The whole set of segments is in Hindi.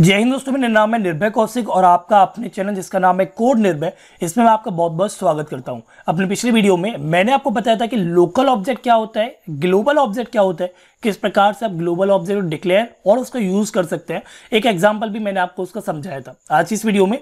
जय हिंद दोस्तों मेरा नाम है निर्भय कौशिक और आपका अपने चैनल जिसका नाम है कोड निर्भय इसमें मैं आपका बहुत बहुत स्वागत करता हूं अपने पिछले वीडियो में मैंने आपको बताया था कि लोकल ऑब्जेक्ट क्या होता है ग्लोबल ऑब्जेक्ट क्या होता है किस प्रकार से आप ग्लोबल ऑब्जेक्ट डिक्लेयर और उसका यूज कर सकते हैं एक एग्जाम्पल भी मैंने आपको उसका समझाया था आज इस वीडियो में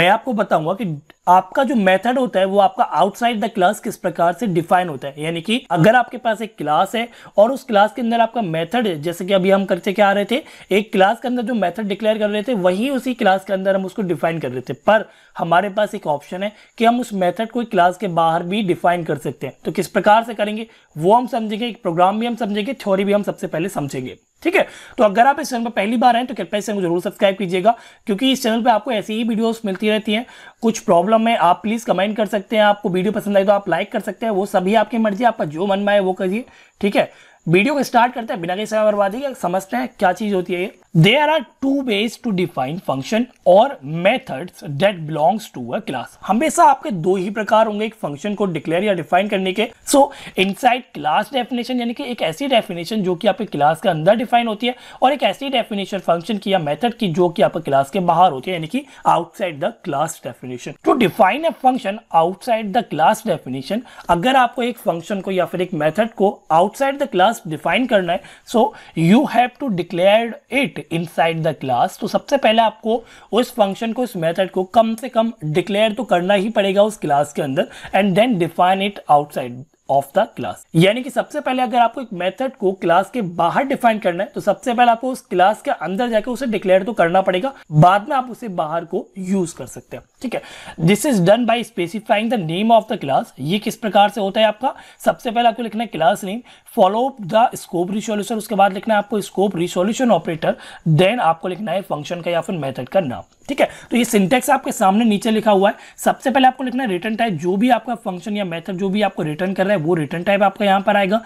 मैं आपको बताऊंगा कि आपका जो मेथड होता है वो आपका आउटसाइड द क्लास किस प्रकार से डिफाइन होता है यानी कि अगर आपके पास एक क्लास है और उस क्लास के अंदर आपका मेथड है जैसे कि अभी हम करते क्या आ रहे थे एक क्लास के अंदर जो मेथड डिक्लेयर कर रहे थे वही उसी क्लास के अंदर हम उसको डिफाइन कर रहे थे पर हमारे पास एक ऑप्शन है कि हम उस मेथड को क्लास के बाहर भी डिफाइन कर सकते हैं तो किस प्रकार से करेंगे वो हम समझेंगे एक प्रोग्राम भी हम समझेंगे थ्योरी भी हम सबसे पहले समझेंगे ठीक है तो अगर आप इस चैनल पर पहली बार आए तो कृपया इस चैनल को जरूर सब्सक्राइब कीजिएगा क्योंकि इस चैनल पर आपको ऐसी ही वीडियोस मिलती रहती हैं कुछ प्रॉब्लम है आप प्लीज़ कमेंट कर सकते हैं आपको वीडियो पसंद आए तो आप लाइक कर सकते हैं वो सभी आपकी मर्जी आपका जो मन में आए वो करिए ठीक है वीडियो को स्टार्ट करते हैं बिना किसी बर्बादी के समझते हैं क्या चीज होती है ये are are two ways to define function और methods that belongs to a class हमेशा आपके दो ही प्रकार होंगे एक फंक्शन को डिक्लेयर या डिफाइन करने के सो साइड क्लास डेफिनेशन यानी कि एक ऐसी डेफिनेशन जो कि आपके क्लास के अंदर डिफाइन होती है और एक ऐसी डेफिनेशन फंक्शन की या मेथड की जो कि आपके क्लास के बाहर होती है यानी कि outside the class definition to define a function outside the class definition अगर आपको एक फंक्शन को या फिर एक मेथड को outside the class class define करना है so you have to declare it side the class तो सबसे पहले आपको उस फंक्शन को इस मेथड को कम से कम डिक्लेयर तो करना ही पड़ेगा उस क्लास के अंदर and then define it outside of the class यानी कि सबसे पहले अगर आपको एक मेथड को क्लास के बाहर डिफाइन करना है तो सबसे पहले आपको उस क्लास के अंदर जाकर उसे डिक्लेयर तो करना पड़ेगा बाद में आप उसे बाहर को यूज कर सकते हैं ठीक है this is done by specifying the name of the class ये किस प्रकार से होता है आपका सबसे पहले आपको लिखना है class name follow the scope resolution उसके बाद लिखना है आपको स्कोप रिसोल्यूशन ऑपरेटर देन आपको लिखना है फंक्शन का या फिर मेथड का नाम ठीक है तो ये सिंटेक्स आपके सामने नीचे लिखा हुआ है सबसे पहले आपको लिखना है रिटर्न टाइप जो भी आपका फंक्शन या मेथड जो भी आपको रिटर्न कर रहा है वो रिटर्न टाइप आपका यहाँ पर आएगा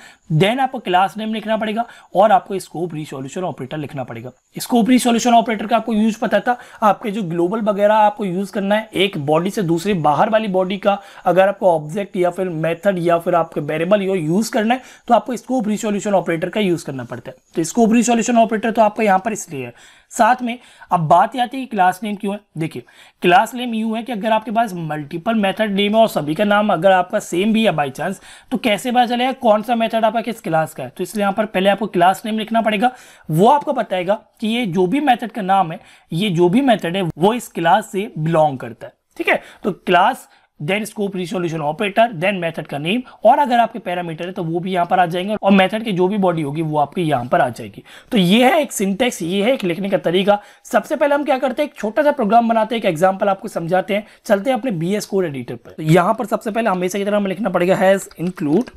देन आपको क्लास नेम लिखना पड़ेगा और आपको स्कोप रिसोल्यूशन ऑपरेटर लिखना पड़ेगा स्कोप रिसोल्यूशन ऑपरेटर का आपको यूज पता था आपके जो ग्लोबल वगैरह आपको यूज करना है है एक बॉडी से दूसरी बाहर वाली बॉडी का अगर आपको ऑब्जेक्ट या फिर मेथड या फिर आपके वेरेबल यूज करना है तो आपको स्कोप रिसोल्यूशन ऑपरेटर का यूज करना पड़ता है तो स्कोप रिसोल्यूशन ऑपरेटर तो आपका यहाँ पर इसलिए है साथ में अब बात आती है कि क्लास नेम क्यों है देखिए क्लास नेम यू है कि अगर आपके पास मल्टीपल मेथड नेम है और सभी का नाम अगर आपका सेम भी है बाई चांस तो कैसे पता चलेगा कौन सा मेथड आपका किस क्लास का है तो इसलिए यहाँ पर पहले आपको क्लास नेम लिखना पड़ेगा वो आपको बताएगा कि ये जो भी मेथड का नाम है ये जो भी मेथड है वो इस क्लास से बिलोंग कर ठीक है तो class then scope resolution operator then method का नेम और अगर आपके पैरामीटर है तो वो भी यहाँ पर आ जाएंगे और मेथड की जो भी बॉडी होगी वो आपके यहाँ पर आ जाएगी तो ये है एक सिंटेक्स ये है एक लिखने का तरीका सबसे पहले हम क्या करते हैं एक छोटा सा प्रोग्राम बनाते हैं एक एग्जाम्पल आपको समझाते हैं चलते हैं अपने बी एस कोड एडिटर पर तो यहाँ पर सबसे पहले हमेशा की तरह हमें लिखना पड़ेगा हैज इंक्लूड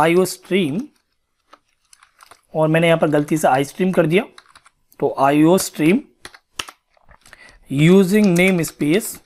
आईओ स्ट्रीम और मैंने यहाँ पर गलती से आई स्ट्रीम कर दिया तो IO stream using name space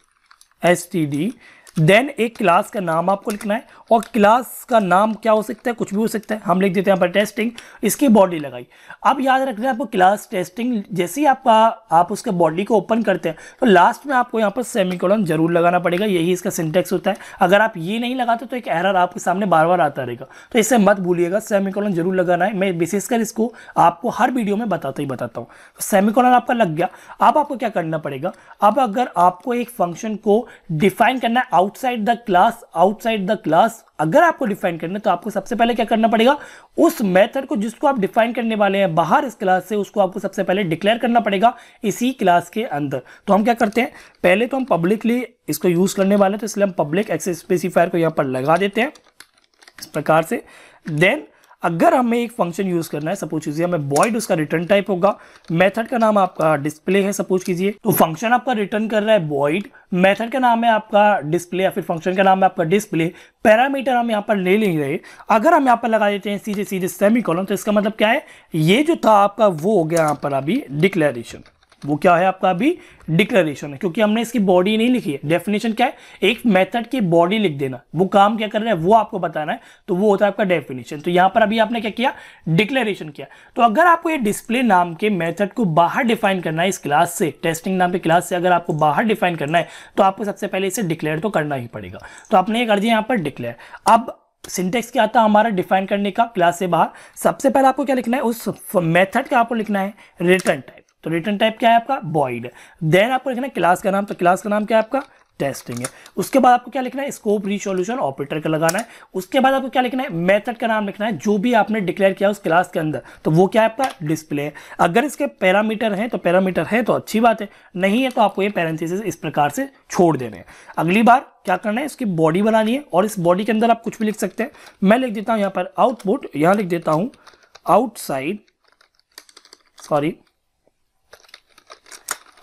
STD then एक क्लास का नाम आपको लिखना है और क्लास का नाम क्या हो सकता है कुछ भी हो सकता है हम लिख देते हैं यहाँ पर टेस्टिंग इसकी बॉडी लगाई अब याद रखना है आपको क्लास टेस्टिंग जैसे ही आपका आप उसके बॉडी को ओपन करते हैं तो लास्ट में आपको यहाँ पर सेमिकोलन जरूर लगाना पड़ेगा यही इसका सिंटेक्स होता है अगर आप ये नहीं लगाते तो एक एरर आपके सामने बार बार आता रहेगा तो इसे मत भूलिएगा सेमिकोलन जरूर लगाना है मैं विशेषकर इसको आपको हर वीडियो में बताता ही बताता हूँ तो सेमिकोलन आपका लग गया अब आपको क्या करना पड़ेगा अब अगर आपको एक फंक्शन को डिफाइन करना है outside the class outside the class अगर आपको डिफाइन करना है तो आपको सबसे पहले क्या करना पड़ेगा उस मेथड को जिसको आप डिफाइन करने वाले हैं बाहर इस क्लास से उसको आपको सबसे पहले डिक्लेयर करना पड़ेगा इसी क्लास के अंदर तो हम क्या करते हैं पहले तो हम पब्लिकली इसको यूज करने वाले हैं तो इसलिए हम पब्लिक एक्सेस स्पेसिफायर को यहाँ पर लगा देते हैं इस प्रकार से देन अगर हमें एक फंक्शन यूज़ करना है सपोज कीजिए हमें बॉइड उसका रिटर्न टाइप होगा मेथड का नाम आपका डिस्प्ले है सपोज कीजिए तो फंक्शन आपका रिटर्न कर रहा है बॉइड मेथड का नाम है आपका डिस्प्ले या फिर फंक्शन का नाम है आपका डिस्प्ले पैरामीटर हम यहाँ पर ले नहीं रहे अगर हम यहाँ पर लगा देते हैं सीधे सीधे सेमी कॉलम तो इसका मतलब क्या है ये जो था आपका वो हो गया यहाँ पर अभी डिक्लेरेशन वो क्या है आपका अभी डिक्लेरेशन है क्योंकि हमने इसकी बॉडी नहीं लिखी है डेफिनेशन क्या है एक मेथड की बॉडी लिख देना वो काम क्या कर रहा है वो आपको बताना है तो वो होता है आपका डेफिनेशन तो यहां पर अभी आपने क्या किया डिक्लेरेशन किया तो अगर आपको ये डिस्प्ले नाम के मेथड को बाहर डिफाइन करना है इस क्लास से टेस्टिंग नाम के क्लास से अगर आपको बाहर डिफाइन करना है तो आपको सबसे पहले इसे डिक्लेयर तो करना ही पड़ेगा तो आपने ये कर दिया पर डिक्लेयर अब सिंटेक्स क्या आता है हमारा डिफाइन करने का क्लास से बाहर सबसे पहले आपको क्या लिखना है उस मेथड का आपको लिखना है रिटर्न टाइप तो रिटर्न टाइप क्या है आपका बॉइड देन आपको लिखना क्लास का नाम तो क्लास का नाम क्या है आपका टेस्टिंग है उसके बाद आपको क्या लिखना है स्कोप रिसोल्यूशन ऑपरेटर का लगाना है उसके बाद आपको क्या लिखना है मेथड का नाम लिखना है जो भी आपने डिक्लेयर किया उस क्लास के अंदर तो वो क्या है आपका डिस्प्ले है अगर इसके पैरामीटर हैं तो पैरामीटर है तो अच्छी बात है नहीं है तो आपको ये पैरेंथेसिस इस प्रकार से छोड़ देने अगली बार क्या करना है इसकी बॉडी बनानी है और इस बॉडी के अंदर आप कुछ भी लिख सकते हैं मैं लिख देता हूँ यहाँ पर आउटपुट यहाँ लिख देता हूँ outside sorry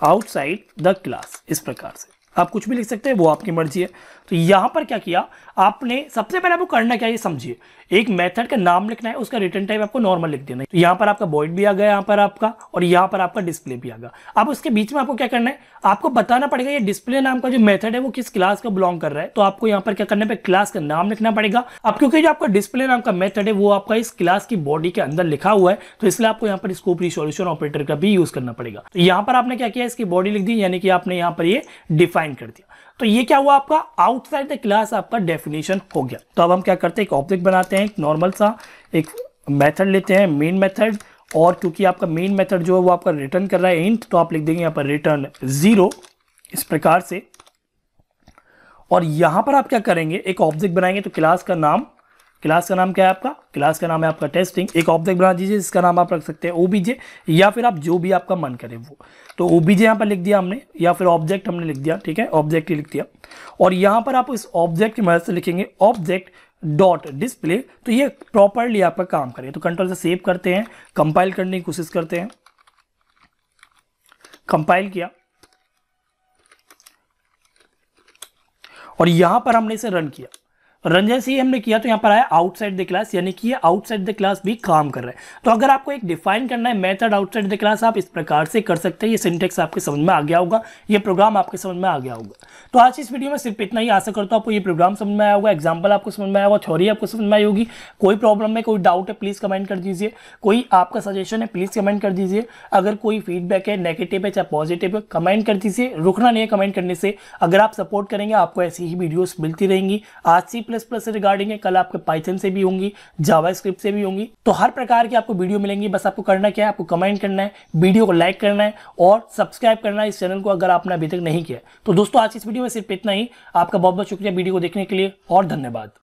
outside the class इस प्रकार से आप कुछ भी लिख सकते हैं वो आपकी मर्जी है तो यहाँ पर क्या किया आपने सबसे पहले आपको करना क्या ये समझिए एक मेथड का नाम लिखना है उसका रिटर्न टाइप आपको नॉर्मल लिख देना है तो यहाँ पर आपका बॉइड भी आ गया यहाँ पर आपका और यहाँ पर आपका डिस्प्ले भी आ गया अब उसके बीच में आपको क्या करना है आपको बताना पड़ेगा ये डिस्प्ले नाम का जो मेथड है वो किस क्लास का बिलोंग कर रहा है तो आपको यहाँ पर क्या करना है क्लास का नाम लिखना पड़ेगा अब क्योंकि जो आपका डिस्प्ले नाम का मेथड है वो आपका इस क्लास की बॉडी के अंदर लिखा हुआ है तो इसलिए आपको यहाँ पर स्कोप रिसोल्यूशन ऑपरेटर का भी यूज करना पड़ेगा तो यहाँ पर आपने क्या किया इसकी बॉडी लिख दी यानी कि आपने यहाँ पर ये डिफाइन डिफाइन कर दिया तो ये क्या हुआ आपका आउटसाइड द क्लास आपका डेफिनेशन हो गया तो अब हम क्या करते हैं एक ऑब्जेक्ट बनाते हैं एक नॉर्मल सा एक मेथड लेते हैं मेन मेथड और क्योंकि आपका मेन मेथड जो है वो आपका रिटर्न कर रहा है इंट तो आप लिख देंगे यहाँ पर रिटर्न जीरो इस प्रकार से और यहाँ पर आप क्या करेंगे एक ऑब्जेक्ट बनाएंगे तो क्लास का नाम क्लास का नाम क्या है आपका क्लास का नाम है आपका टेस्टिंग एक ऑब्जेक्ट बना दीजिए जिसका नाम आप रख सकते हैं ओबीजे या फिर आप जो भी आपका मन करे वो तो ओबीजे यहाँ पर लिख दिया हमने या फिर ऑब्जेक्ट हमने लिख दिया ठीक है ऑब्जेक्ट ही लिख दिया और यहाँ पर आप इस ऑब्जेक्ट की मदद से लिखेंगे ऑब्जेक्ट डॉट डिस्प्ले तो ये प्रॉपरली आपका काम करे तो कंट्रोल से सेव करते हैं कंपाइल करने की कोशिश करते हैं कंपाइल किया और यहां पर हमने इसे रन किया रंजन सी हमने किया तो यहाँ पर आया आउटसाइड द क्लास यानी कि ये आउटसाइड द क्लास भी काम कर रहा है तो अगर आपको एक डिफाइन करना है मेथड आउटसाइड द क्लास आप इस प्रकार से कर सकते हैं ये सिंटेक्स आपके समझ में आ गया होगा ये प्रोग्राम आपके समझ में आ गया होगा तो आज इस वीडियो में सिर्फ इतना ही आशा करता हूँ आपको ये प्रोग्राम समझ में आया होगा एग्जाम्पल आपको समझ में आया होगा थ्योरी आपको समझ में आई होगी कोई प्रॉब्लम है कोई डाउट है प्लीज़ कमेंट कर दीजिए कोई आपका सजेशन है प्लीज़ कमेंट कर दीजिए अगर कोई फीडबैक है नेगेटिव है चाहे पॉजिटिव है कमेंट कर दीजिए रुकना नहीं है कमेंट करने से अगर आप सपोर्ट करेंगे आपको ऐसी ही वीडियोज़ मिलती रहेंगी आज से प्लस प्लस से रिगार्डिंग है कल आपके पाइथन से भी होंगी जावा से भी होंगी तो हर प्रकार की आपको वीडियो मिलेंगी बस आपको करना क्या है आपको कमेंट करना है वीडियो को लाइक करना है और सब्सक्राइब करना है इस चैनल को अगर आपने अभी तक नहीं किया तो दोस्तों आज इस वीडियो में सिर्फ इतना ही आपका बहुत बहुत शुक्रिया वीडियो को देखने के लिए और धन्यवाद